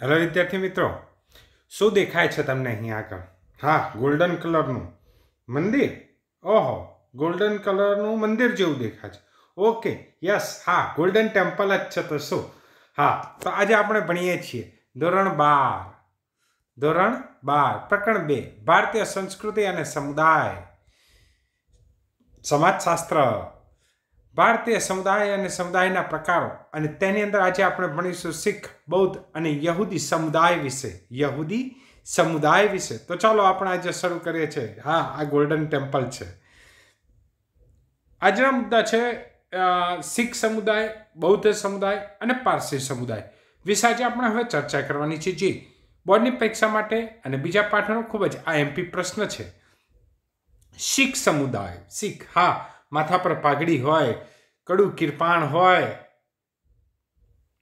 hello વિદ્યાર્થી મિત્રો શું દેખાય છે તમને અહીં આગળ હા ગોલ્ડન કલરનું મંદિર ઓહો ગોલ્ડન કલરનું મંદિર જેવું દેખાય છે ઓકે યસ હા ગોલ્ડન ટેમ્પલ જ છે તો શું હા તો આજે આપણે ભણીએ છીએ ધોરણ બાર ધોરણ બાર પ્રકરણ બે ભારતીય સંસ્કૃતિ અને સમુદાય સમાજશાસ્ત્ર ભારતીય સમુદાય અને સમુદાયના પ્રકારો અને તેની અંદર આજે આપણે ભણીશું શીખ બૌદ્ધ અને યહૂદી સમુદાય વિશે યહૂદી સમુદાય વિશે તો ચાલો આપણે આજે શરૂ કરીએ છીએ હા આ ગોલ્ડન ટેમ્પલ છે આજના મુદ્દા છે શીખ સમુદાય બૌદ્ધ સમુદાય અને પારસી સમુદાય વિશે આજે આપણે હવે ચર્ચા કરવાની છે જે બોર્ડની પરીક્ષા માટે અને બીજા પાઠનો ખૂબ જ આ એમપી પ્રશ્ન છે શીખ સમુદાય શીખ હા માથા પર પાઘડી હોય કડું કિરપાણ હોય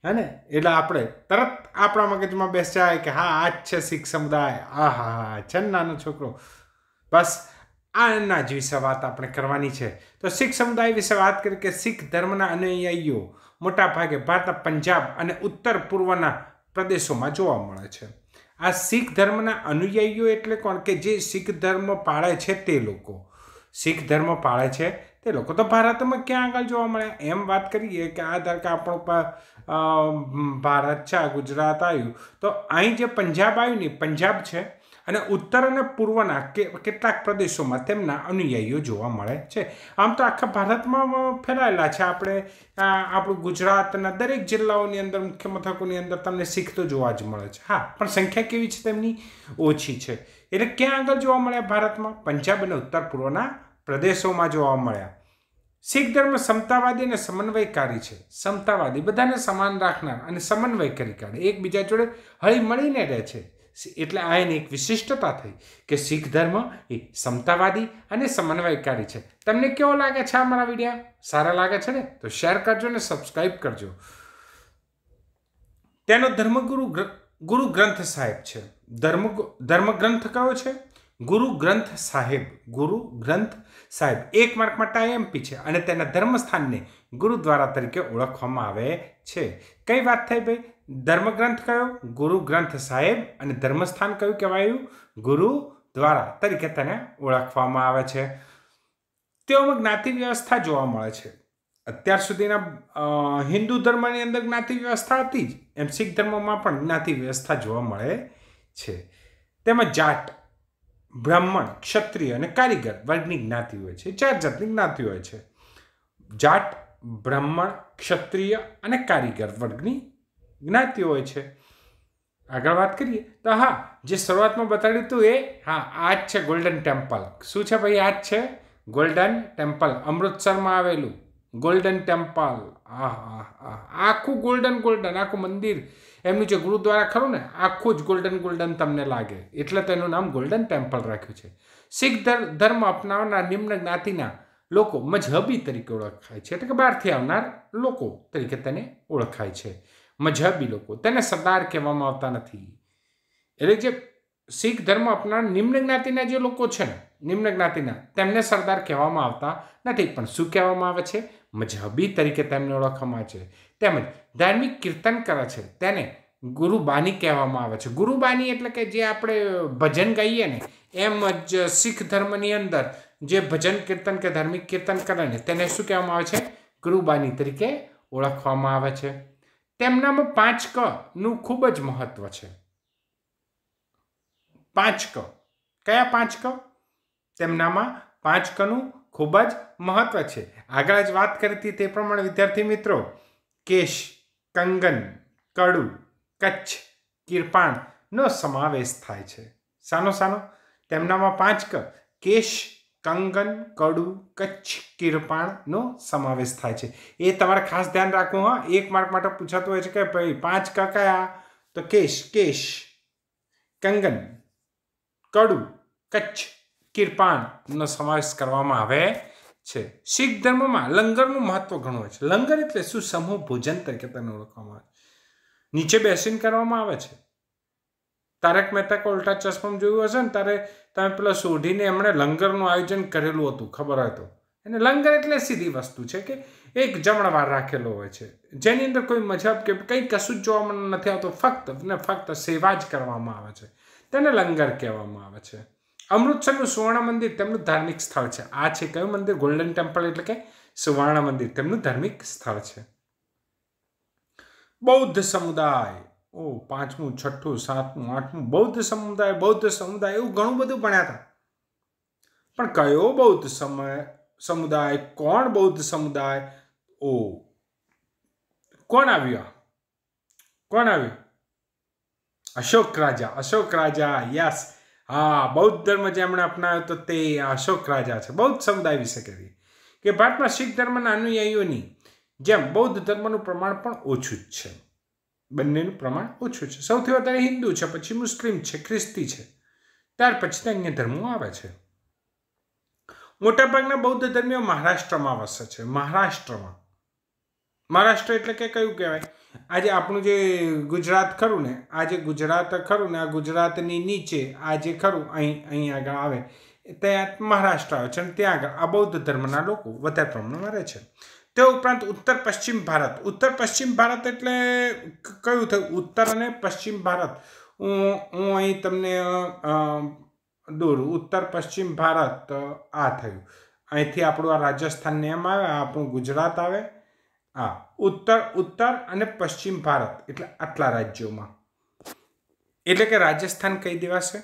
હે એટલે આપણે તરત આપણા મગજમાં બેસાય કે હા આ જ છે શીખ સમુદાય આ હા હા છે ને નાનો છોકરો બસ આ એમના જ વિશે વાત આપણે કરવાની છે તો શીખ સમુદાય વિશે વાત કરી કે શીખ ધર્મના અનુયાયીઓ મોટા ભાગે ભારતના પંજાબ અને ઉત્તર પૂર્વના પ્રદેશોમાં જોવા મળે છે આ શીખ ધર્મના અનુયાયીઓ એટલે કોણ કે જે શીખ ધર્મ પાળે છે તે લોકો શીખ ધર્મ પાળે છે તે લોકો તો ભારતમાં ક્યાં આગળ જોવા મળ્યા એમ વાત કરીએ કે આ ધાર કે આપણું ભારત છે ગુજરાત આવ્યું તો અહીં જે પંજાબ આવ્યું ને પંજાબ છે અને ઉત્તર અને પૂર્વના કેટલાક પ્રદેશોમાં તેમના અનુયાયીઓ જોવા મળે છે આમ તો આખા ભારતમાં ફેલાયેલા છે આપણે આપણું ગુજરાતના દરેક જિલ્લાઓની અંદર મુખ્ય મથકોની અંદર તમને શીખ તો જોવા જ મળે છે હા પણ સંખ્યા કેવી છે તેમની ઓછી છે એટલે ક્યાં આગળ જોવા મળે ભારતમાં પંજાબ અને ઉત્તર પૂર્વના પ્રદેશોમાં જોવા મળ્યા શીખ ધર્મ સમતાવાદી અને સમન્વયકારી છે સમતાવાદી બધાને સમાન રાખનાર અને સમન્વયકારી કાઢે એકબીજા જોડે હળી મળીને રહે છે એટલે આ એની એક વિશિષ્ટતા થઈ કે શીખ ધર્મ એ સમતાવાદી અને સમન્વયકારી છે તમને કેવો લાગે છે આ મારા વિડીયો સારા લાગે છે ને તો શેર કરજો ને સબસ્ક્રાઈબ કરજો તેનો ધર્મગુરુ ગુરુ ગ્રંથ સાહેબ છે ધર્મ ધર્મગ્રંથ કયો છે ગુરુ ગ્રંથ સાહેબ ગુરુ ગ્રંથ સાહેબ એક માર્ક માટે આઈએમપી છે અને તેના ધર્મસ્થાનને ગુરુદ્વારા તરીકે ઓળખવામાં આવે છે કઈ વાત થઈ ભાઈ ધર્મગ્રંથ કયો ગુરુ ગ્રંથ સાહેબ અને ધર્મસ્થાન કયું કહેવાયું ગુરુદ્વારા તરીકે તેને ઓળખવામાં આવે છે તેઓમાં જ્ઞાતિ વ્યવસ્થા જોવા મળે છે અત્યાર સુધીના હિન્દુ ધર્મની અંદર જ્ઞાતિ વ્યવસ્થા હતી જ એમ શીખ ધર્મમાં પણ જ્ઞાતિ વ્યવસ્થા જોવા મળે છે તેમાં જાટ બ્રાહ્મણ ક્ષત્રિય અને કારીગર વર્ગની જ્ઞાતિ હોય છે ચાર જાતની જ્ઞાતિ હોય છે જાટ બ્રાહ્મણ ક્ષત્રિય અને કારીગર વર્ગની જ્ઞાતિ હોય છે આગળ વાત કરીએ તો હા જે શરૂઆતમાં બતાડ્યું હતું એ હા આ જ છે ગોલ્ડન ટેમ્પલ શું છે ભાઈ આ જ છે ગોલ્ડન ટેમ્પલ અમૃતસરમાં આવેલું ગોલ્ડન ટેમ્પલ આહા આખું ગોલ્ડન ગોલ્ડન આખું મંદિર એમનું જે ગુરુદ્વારા ખરું ને આખું જ ગોલ્ડન ગોલ્ડન તમને લાગે એટલે તેનું નામ ગોલ્ડન ટેમ્પલ રાખ્યું છે શીખ ધર્મ અપનાવનાર નિમ્ન જ્ઞાતિના લોકો મજહબી તરીકે ઓળખાય છે એટલે કે બહારથી આવનાર લોકો તરીકે તેને ઓળખાય છે મજહબી લોકો તેને સરદાર કહેવામાં આવતા નથી એટલે જે શીખ ધર્મ અપનાર નિમ્ન જ્ઞાતિના જે લોકો છે ને નિમ્ન જ્ઞાતિના તેમને સરદાર કહેવામાં આવતા નથી પણ શું કહેવામાં આવે છે મજહબી તરીકે તેમને ઓળખવામાં આવે છે તેમજ ધાર્મિક કીર્તન કરે છે તેને ગુરુબાની કહેવામાં આવે છે ગુરુબાની એટલે કે જે આપણે ભજન ગાઈએ ને એમ જ શીખ ધર્મની અંદર જે ભજન કીર્તન કે ધાર્મિક કીર્તન કરે ને તેને શું કહેવામાં આવે છે ગુરુબાની તરીકે ઓળખવામાં આવે છે તેમનામાં પાંચ ક નું ખૂબ જ મહત્વ છે પાંચ ક કયા પાંચ ક તેમનામાં પાંચ કનું ખૂબ જ મહત્વ છે આગળ જ વાત કરી હતી તે પ્રમાણે વિદ્યાર્થી મિત્રો કેશ કંગન કડુ કચ્છ કિરપાણનો સમાવેશ થાય છે સાનો સાનો તેમનામાં પાંચ ક કેશ કંગન કડુ કચ્છ કિરપાણનો સમાવેશ થાય છે એ તમારે ખાસ ધ્યાન રાખવું હા એક માર્ક માટે પૂછાતું હોય છે કે ભાઈ પાંચ ક કયા તો કેશ કેશ કંગન કડુ કચ્છ કિરપાણનો સમાવેશ કરવામાં આવે છે શીખ ધર્મમાં લંગરનું મહત્વ ઘણું હોય છે લંગર એટલે શું સમૂહ ભોજન તરીકે તેને ઓળખવામાં આવે છે નીચે બેસીને કરવામાં આવે છે તારક મહેતા કો ઉલ્ટા ચશ્મા જોયું હશે ને ત્યારે તમે પેલા શોધીને એમણે લંગરનું આયોજન કરેલું હતું ખબર હતું અને લંગર એટલે સીધી વસ્તુ છે કે એક જમણવાર રાખેલો હોય છે જેની અંદર કોઈ મજહબ કે કંઈ કશું જ જોવામાં નથી આવતું ફક્ત ને ફક્ત સેવા જ કરવામાં આવે છે તેને લંગર કહેવામાં આવે છે અમૃતસરનું સુવર્ણ મંદિર તેમનું ધાર્મિક સ્થળ છે આ છે કયું મંદિર ગોલ્ડન ટેમ્પલ એટલે કે સુવર્ણ મંદિર તેમનું ધાર્મિક સ્થળ છે બૌદ્ધ સમુદાય ઓ પાંચમું છઠ્ઠું સાતમું આઠમું બૌદ્ધ સમુદાય બૌદ્ધ સમુદાય એવું ઘણું બધું ભણ્યા હતા પણ કયો બૌદ્ધ સમય સમુદાય કોણ બૌદ્ધ સમુદાય ઓ કોણ આવ્યું આ કોણ આવ્યું અશોક રાજા અશોક રાજા યસ હા બૌદ્ધ ધર્મ જેમણે અપનાવ્યો તો તે અશોક રાજા છે બૌદ્ધ સમુદાય વિશે કહેવી કે ભારતમાં શીખ ધર્મના અનુયાયીઓની જેમ બૌદ્ધ ધર્મનું પ્રમાણ પણ ઓછું જ છે બંનેનું પ્રમાણ ઓછું છે સૌથી વધારે હિન્દુ છે પછી મુસ્લિમ છે ખ્રિસ્તી છે ત્યાર પછી અન્ય ધર્મો આવે છે મોટાભાગના બૌદ્ધ ધર્મીઓ મહારાષ્ટ્રમાં વસે છે મહારાષ્ટ્રમાં મહારાષ્ટ્ર એટલે કે કયું કહેવાય આજે આપણું જે ગુજરાત ખરું ને આ જે ગુજરાત ખરું ને આ ગુજરાતની નીચે આ જે ખરું અહીં અહીં આગળ આવે ત્યાં મહારાષ્ટ્ર આવે છે અને ત્યાં આગળ આ બૌદ્ધ ધર્મના લોકો વધારે પ્રમાણમાં રહે છે તે ઉપરાંત ઉત્તર પશ્ચિમ ભારત ઉત્તર પશ્ચિમ ભારત એટલે કયું થયું ઉત્તર અને પશ્ચિમ ભારત હું હું અહીં તમને દૂર ઉત્તર પશ્ચિમ ભારત આ થયું અહીંથી આપણું આ રાજસ્થાનને એમ આવે આપણું ગુજરાત આવે હા ઉત્તર ઉત્તર અને પશ્ચિમ ભારત એટલે આટલા રાજ્યોમાં એટલે કે રાજસ્થાન કહી દેવાશે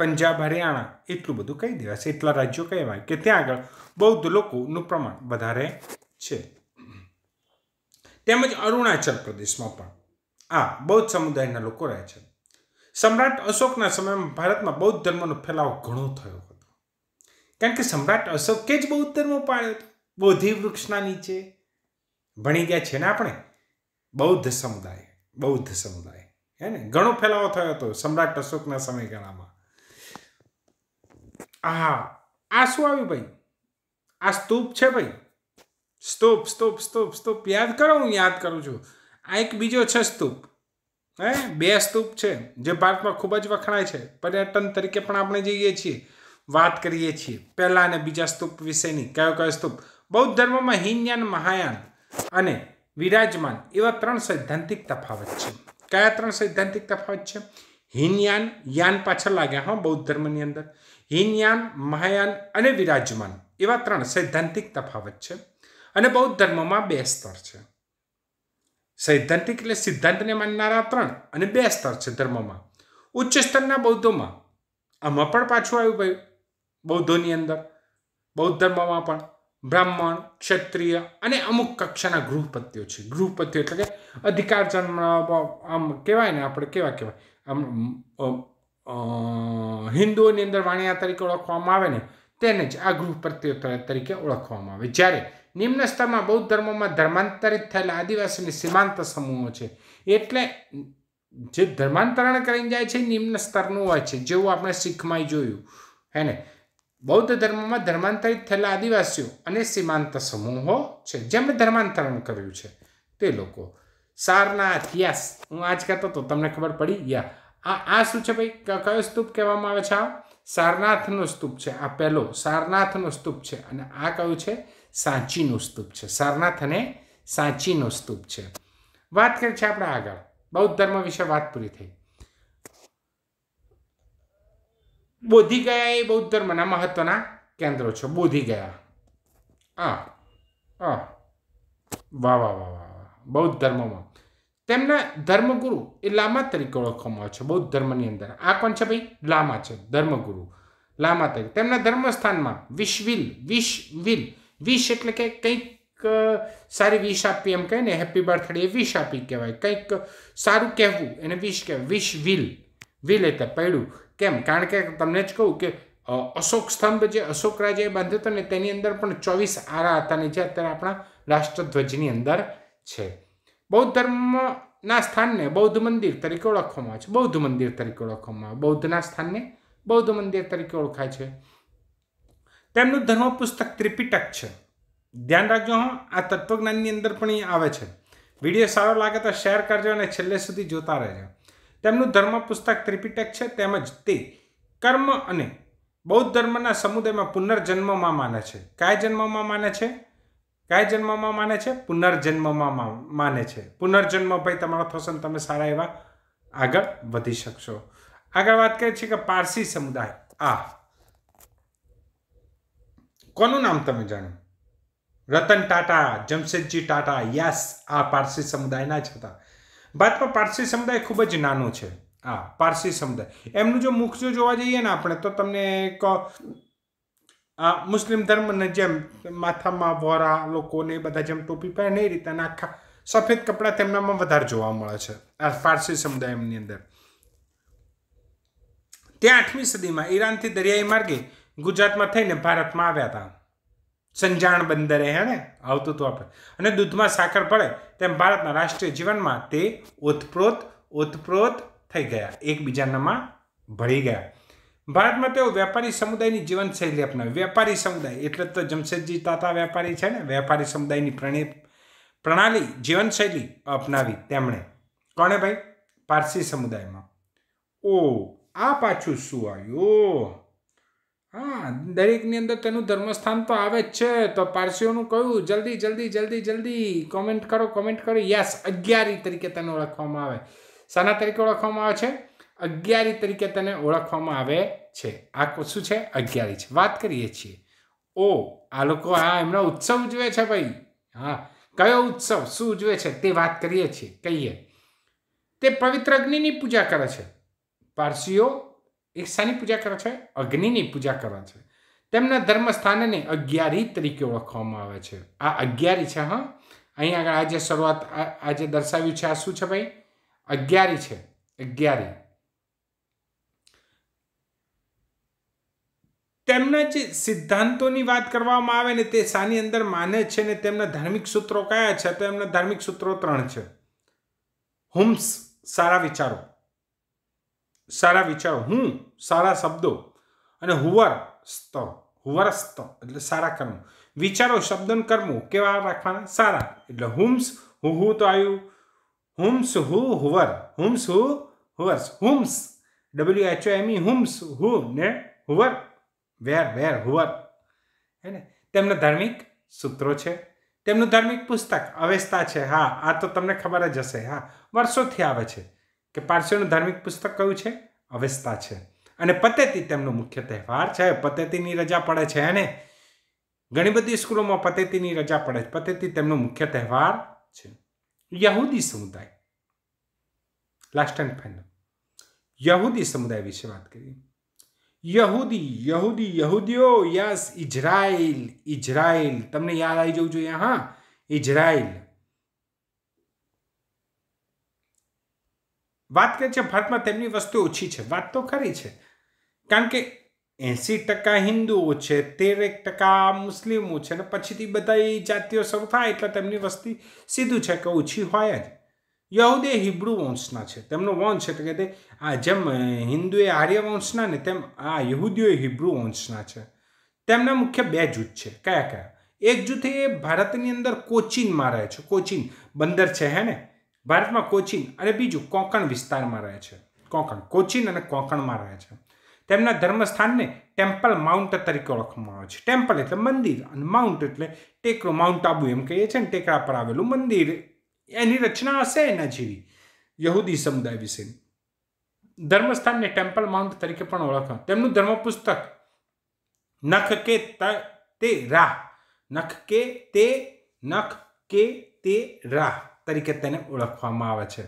પંજાબ હરિયાણા એટલું બધું કહી દેવાશે એટલા રાજ્યો કહેવાય કે ત્યાં આગળ બૌદ્ધ લોકોનું પ્રમાણ વધારે છે તેમજ અરુણાચલ પ્રદેશમાં પણ આ બૌદ્ધ સમુદાયના લોકો રહે છે સમ્રાટ અશોકના સમયમાં ભારતમાં બૌદ્ધ ધર્મનો ફેલાવો ઘણો થયો હતો કારણ કે સમ્રાટ અશોકે જ બૌદ્ધ ધર્મ પાડ્યો હતો બોધિ વૃક્ષના નીચે ભણી ગયા છે ને આપણે બૌદ્ધ સમુદાય બૌદ્ધ સમુદાય હે ને ઘણો ફેલાવો થયો હતો સમ્રાટ અશોકના સમયગાળામાં આ આ શું આવ્યું ભાઈ આ સ્તૂપ છે ભાઈ સ્તૂપ સ્તૂપ સ્તૂપ સ્તૂપ યાદ કરો હું યાદ કરું છું આ એક બીજો છે સ્તૂપ હે બે સ્તૂપ છે જે ભારતમાં ખૂબ જ વખણાય છે પર્યટન તરીકે પણ આપણે જઈએ છીએ વાત કરીએ છીએ પહેલાં અને બીજા સ્તૂપ વિશેની કયો કયો સ્તૂપ બૌદ્ધ ધર્મમાં હિનયાન મહાયાન અને વિરાજમાન એવા ત્રણ સૈદ્ધાંતિક તફાવત છે કયા ત્રણ સૈદ્ધાંતિક તફાવત છે હિનયાન યાન પાછળ લાગ્યા હા બૌદ્ધ ધર્મની અંદર હિનયાન મહાયાન અને વિરાજમાન એવા ત્રણ સૈદ્ધાંતિક તફાવત છે અને બૌદ્ધ ધર્મમાં બે સ્તર છે સૈદ્ધાંતિક એટલે સિદ્ધાંતને માનનારા ત્રણ અને બે સ્તર છે ધર્મમાં ઉચ્ચ સ્તરના બૌદ્ધોમાં આમાં પણ પાછું આવ્યું ભાઈ બૌદ્ધોની અંદર બૌદ્ધ ધર્મમાં પણ બ્રાહ્મણ ક્ષત્રિય અને અમુક કક્ષાના ગૃહપતિઓ છે ગૃહપતિઓ એટલે કે અધિકાર જન્મ આમ કહેવાય ને આપણે કેવા કહેવાય આમ હિન્દુઓની અંદર વાણિયા તરીકે ઓળખવામાં આવે ને તેને જ આ ગૃહપતિઓ તરીકે ઓળખવામાં આવે જ્યારે નિમ્ન સ્તરમાં બૌદ્ધ ધર્મોમાં ધર્માંતરિત થયેલા આદિવાસીની સીમાંત સમૂહો છે એટલે જે ધર્માંતરણ કરીને જાય છે નિમ્ન સ્તરનું હોય છે જેવું આપણે શીખમાં જોયું હે ને બૌદ્ધ ધર્મમાં ધર્માંતરિત થયેલા આદિવાસીઓ અને સીમાંત સમૂહો છે જેમણે ધર્માંતરણ કર્યું છે તે લોકો સારના ઇતિહાસ હું આજ કહેતો હતો તમને ખબર પડી ગયા આ આ શું છે ભાઈ કયો સ્તૂપ કહેવામાં આવે છે આ સારનાથનો સ્તૂપ છે આ પહેલો સારનાથનો સ્તૂપ છે અને આ કયું છે સાંચીનું સ્તૂપ છે સારનાથ અને સાંચીનો સ્તૂપ છે વાત કરીએ છે આપણે આગળ બૌદ્ધ ધર્મ વિશે વાત પૂરી થઈ બોધિગયા એ બૌદ્ધ ધર્મના મહત્વના કેન્દ્રો છે બોધી ગયા આ આ વાહ વાહ વાહ વાહ બૌદ્ધ ધર્મમાં તેમના ધર્મગુરુ એ લામા તરીકે ઓળખવામાં આવે છે બૌદ્ધ ધર્મની અંદર આ કોણ છે ભાઈ લામા છે ધર્મગુરુ લામા તરીકે તેમના ધર્મસ્થાનમાં વિશ્વિલ વિશ વિલ વિશ એટલે કે કંઈક સારી વિશ આપી એમ કહે ને હેપી બર્થડે એ વિશ આપી કહેવાય કંઈક સારું કહેવું એને વિશ કહેવાય વિશ વિલ વિલેતે પડ્યું કેમ કારણ કે તમને જ કહું કે અશોક સ્તંભ જે અશોક રાજાએ બાંધ્યો હતો ને તેની અંદર પણ ચોવીસ આરા હતા ને જે અત્યારે આપણા રાષ્ટ્રધ્વજની અંદર છે બૌદ્ધ ધર્મના સ્થાનને બૌદ્ધ મંદિર તરીકે ઓળખવામાં આવે છે બૌદ્ધ મંદિર તરીકે ઓળખવામાં આવે બૌદ્ધના સ્થાનને બૌદ્ધ મંદિર તરીકે ઓળખાય છે તેમનું ધર્મ પુસ્તક ત્રિપિટક છે ધ્યાન રાખજો હા આ તત્વજ્ઞાનની અંદર પણ એ આવે છે વિડીયો સારો લાગે તો શેર કરજો અને છેલ્લે સુધી જોતા રહેજો તેમનું ધર્મ પુસ્તક ત્રિપિટક છે તેમજ તે કર્મ અને બૌદ્ધ ધર્મના સમુદાયમાં પુનર્જન્મમાં માને છે કાય જન્મમાં માને છે કાય જન્મમાં માને છે પુનર્જન્મમાં માને છે પુનર્જન્મ ભાઈ તમારો થશે તમે સારા એવા આગળ વધી શકશો આગળ વાત કરીએ છીએ કે પારસી સમુદાય આ કોનું નામ તમે જાણો રતન ટાટા જમશેદજી ટાટા યસ આ પારસી સમુદાયના જ હતા ભારતમાં પારસી સમુદાય ખૂબ જ નાનો છે આ પારસી સમુદાય એમનું જો મુખ જો જોવા જઈએ ને આપણે તો તમને એક મુસ્લિમ ધર્મને જેમ માથામાં વોરા લોકોને બધા જેમ ટોપી પહેરે એ રીતના આખા સફેદ કપડાં તેમનામાં વધારે જોવા મળે છે આ પારસી સમુદાય એમની અંદર તે આઠમી સદીમાં ઈરાનથી દરિયાઈ માર્ગે ગુજરાતમાં થઈને ભારતમાં આવ્યા હતા સંજાણ બંદરે હેણે આવતું હતું આપણે અને દૂધમાં સાકર પડે તેમ ભારતના રાષ્ટ્રીય જીવનમાં તે ઓતપ્રોત ઓતપ્રોત થઈ ગયા એકબીજાનામાં ભળી ગયા ભારતમાં તેઓ વેપારી સમુદાયની જીવનશૈલી અપનાવી વેપારી સમુદાય એટલે તો જમશેદજી તાતા વેપારી છે ને વેપારી સમુદાયની પ્રણે પ્રણાલી જીવનશૈલી અપનાવી તેમણે કોણે ભાઈ પારસી સમુદાયમાં ઓ આ પાછું શું આવ્યું હા દરેકની અંદર તેનું ધર્મસ્થાન તો આવે જ છે તો પારસીઓનું કયું જલ્દી જલ્દી જલ્દી જલ્દી કોમેન્ટ કરો કોમેન્ટ કરો યસ અગિયારી તરીકે તેને ઓળખવામાં આવે શાના તરીકે ઓળખવામાં આવે છે અગિયારી તરીકે તેને ઓળખવામાં આવે છે આ શું છે અગિયારી છે વાત કરીએ છીએ ઓ આ લોકો આ એમનો ઉત્સવ ઉજવે છે ભાઈ હા કયો ઉત્સવ શું ઉજવે છે તે વાત કરીએ છીએ કહીએ તે પવિત્ર અગ્નિની પૂજા કરે છે પારસીઓ એ શાની પૂજા કરે છે અગ્નિની પૂજા કરે છે તેમના ધર્મ ધર્મસ્થાનને અગિયારી તરીકે ઓળખવામાં આવે છે આ અગિયારી છે હા અહીં આગળ આજે શરૂઆત આજે દર્શાવ્યું છે આ શું છે ભાઈ અગિયારી છે અગિયારી તેમના જે સિદ્ધાંતોની વાત કરવામાં આવે ને તે શાની અંદર માને છે ને તેમના ધાર્મિક સૂત્રો કયા છે તો એમના ધાર્મિક સૂત્રો ત્રણ છે હોમ્સ સારા વિચારો સારા વિચારો હું સારા શબ્દો અને હુવર સ્ત હુવર સ્ત એટલે સારા કર્મો વિચારો શબ્દો કર્મો કેવા રાખવાના સારા એટલે હુમ્સ હુ હુ તો આવ્યું હુમ્સ હુ હુવર હુમ્સ હુ હુવર્સ હુમ્સ ડબલ્યુ એચ એમ ઈ હુમ્સ હુ ને હુવર વેર વેર હુવર હે ને તેમના ધાર્મિક સૂત્રો છે તેમનું ધાર્મિક પુસ્તક અવેસ્તા છે હા આ તો તમને ખબર જ હશે હા વર્ષોથી આવે છે કે પારસીઓનું ધાર્મિક પુસ્તક કયું છે અવેસ્તા છે અને પતેતી તેમનો મુખ્ય તહેવાર છે પતેતીની રજા પડે છે અને ઘણી બધી સ્કૂલોમાં પતેતીની રજા પડે છે પતેતી તેમનો મુખ્ય તહેવાર છે યહૂદી સમુદાય લાસ્ટ એન્ડ ફાઇનલ યહૂદી સમુદાય વિશે વાત કરીએ યહૂદી યહૂદી યહૂદીઓ યસ ઇઝરાયલ ઇઝરાયલ તમને યાદ આવી જવું જોઈએ હા ઇઝરાયલ વાત કરે છે ભારતમાં તેમની વસ્તી ઓછી છે વાત તો ખરી છે કારણ કે એંસી ટકા હિન્દુઓ છે તેર એક ટકા મુસ્લિમો છે અને પછીથી બધા જાતિઓ શરૂ થાય એટલે તેમની વસ્તી સીધું છે કે ઓછી હોય જ યહૂદ હિબ્રુ વંશના છે તેમનો વંશ એટલે કે તે આ જેમ હિન્દુએ આર્ય વંશના ને તેમ આ યહૂદીઓ હિબ્રુ વંશના છે તેમના મુખ્ય બે જૂથ છે કયા કયા એક જૂથ એ ભારતની અંદર કોચીનમાં રહે છે કોચીન બંદર છે હે ને ભારતમાં કોચીન અને બીજું કોંકણ વિસ્તારમાં રહે છે કોંકણ કોચીન અને કોંકણમાં રહે છે તેમના ધર્મસ્થાનને ટેમ્પલ માઉન્ટ તરીકે ઓળખવામાં આવે છે ટેમ્પલ એટલે મંદિર અને માઉન્ટ એટલે ટેકરો માઉન્ટ આબુ એમ કહીએ છીએ ને ટેકરા પર આવેલું મંદિર એની રચના હશે એના જેવી યહૂદી સમુદાય વિશે ધર્મસ્થાનને ટેમ્પલ માઉન્ટ તરીકે પણ ઓળખા તેમનું ધર્મપુસ્તક નખ કે તે રાહ નખ કે તે નખ કે તે રાહ તરીકે તેને ઓળખવામાં આવે છે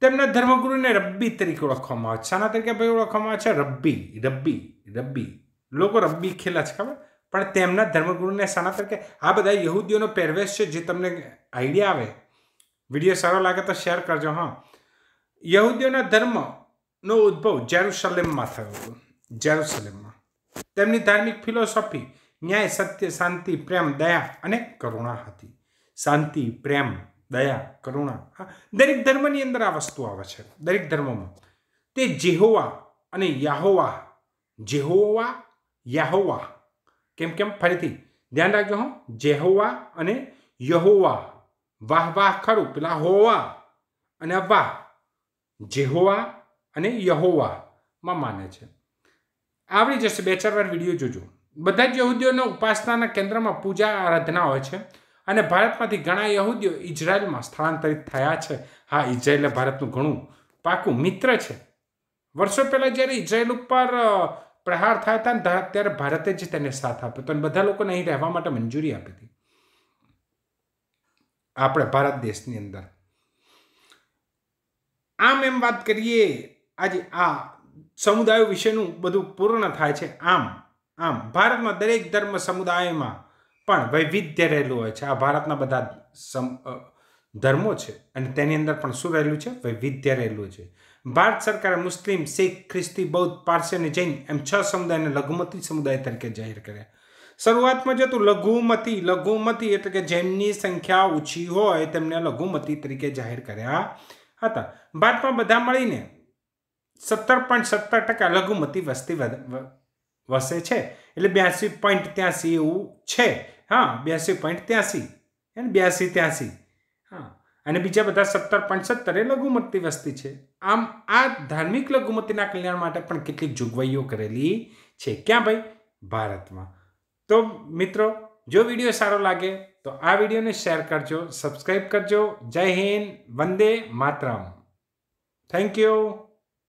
તેમના ધર્મગુરુને રબ્બી તરીકે ઓળખવામાં આવે છે શાના તરીકે ભાઈ ઓળખવામાં આવે છે રબ્બી રબ્બી રબ્બી લોકો રબ્બી ખેલા છે ખબર પણ તેમના ધર્મગુરુને શાના તરીકે આ બધા યહૂદીઓનો પહેરવેશ છે જે તમને આઈડિયા આવે વિડીયો સારો લાગે તો શેર કરજો હા યહૂદીઓના ધર્મનો ઉદ્ભવ જેરુસલેમમાં થયો હતો જેરુસલેમમાં તેમની ધાર્મિક ફિલોસોફી ન્યાય સત્ય શાંતિ પ્રેમ દયા અને કરુણા હતી શાંતિ પ્રેમ દયા કરુણા હા દરેક ધર્મની અંદર આ વસ્તુ આવે છે દરેક ધર્મમાં તે જેહોવા અને યાહોવા જેહોવા યાહોવા કેમ કેમ ફરીથી ધ્યાન રાખજો હો જેહોવા અને યહોવા વાહ વાહ ખરું પેલા હોવા અને વાહ જેહોવા અને યહોવામાં માને છે આવડી જશે બે ચાર વાર વિડીયો જોજો બધા જ યહૂદીઓના ઉપાસનાના કેન્દ્રમાં પૂજા આરાધના હોય છે અને ભારતમાંથી ઘણા યહૂદીઓ ઇઝરાયલમાં સ્થળાંતરિત થયા છે હા ઇઝરાયલ ભારતનું ઘણું પાકું મિત્ર છે વર્ષો પહેલાં જ્યારે ઇઝરાયલ ઉપર પ્રહાર થયા હતા ને ત્યારે ભારતે જ તેને સાથ આપ્યો હતો અને બધા લોકોને અહીં રહેવા માટે મંજૂરી આપી હતી આપણે ભારત દેશની અંદર આમ એમ વાત કરીએ આજે આ સમુદાયો વિશેનું બધું પૂર્ણ થાય છે આમ આમ ભારતમાં દરેક ધર્મ સમુદાયમાં પણ વૈવિધ્ય રહેલું હોય છે આ ભારતના બધા સમ ધર્મો છે અને તેની અંદર પણ શું રહેલું છે વૈવિધ્ય રહેલું છે ભારત સરકારે મુસ્લિમ શીખ ખ્રિસ્તી બૌદ્ધ પારસી અને જૈન એમ છ સમુદાયને લઘુમતી સમુદાય તરીકે જાહેર કર્યા શરૂઆતમાં જતું લઘુમતી લઘુમતી એટલે કે જેમની સંખ્યા ઓછી હોય તેમને લઘુમતી તરીકે જાહેર કર્યા હતા ભારતમાં બધા મળીને સત્તર પોઈન્ટ સત્તર ટકા લઘુમતી વસ્તી વસે છે એટલે બ્યાસી પોઈન્ટ ત્યાસી એવું છે હા બ્યાસી પોઈન્ટ ત્યાસી એને બ્યાસી ત્યાસી હા અને બીજા બધા સત્તર પંચોતેર એ લઘુમતી વસ્તી છે આમ આ ધાર્મિક લઘુમતીના કલ્યાણ માટે પણ કેટલીક જોગવાઈઓ કરેલી છે ક્યાં ભાઈ ભારતમાં તો મિત્રો જો વિડીયો સારો લાગે તો આ વિડીયોને શેર કરજો સબસ્ક્રાઈબ કરજો જય હિન્દ વંદે માતરમ થેન્ક યુ